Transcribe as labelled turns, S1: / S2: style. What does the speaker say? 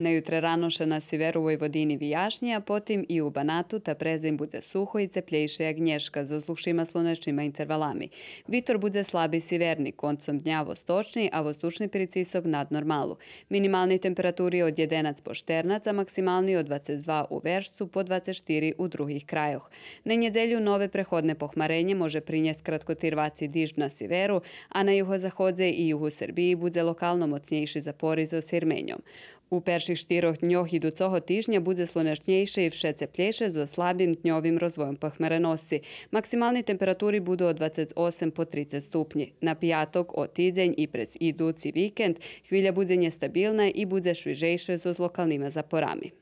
S1: Na jutre ranoše na Siveru Vojvodini Vijašnje, a potim i u Banatu, ta prezim budze suho i cepljejše agnješka za uslušima slunečnima intervalami. Vitor budze slabi siverni, koncom dnja vostočni, a vostučni pericisok nad normalu. Minimalni temperaturi od 11 po 14, a maksimalni od 22 u veršcu po 24 u drugih krajoh. Na njedelju nove prehodne pohmarenje može prinjest kratkotirvaci diž na Siveru, a na juhozahodze i juhu Srbiji budze lokalno mocnjejši za porizo s Irmenjom. U Perš перших штирох днях і до цього тижня буде сонячніше і все тепліше з ослабим днівим розвоєм похмереності. Максимальні температури будуть від 28 по 30 ступні. На п'яток, о тиждень і през ідуці вікенд хвиля буде нестабільна і буде швіжейше з локальними запорами.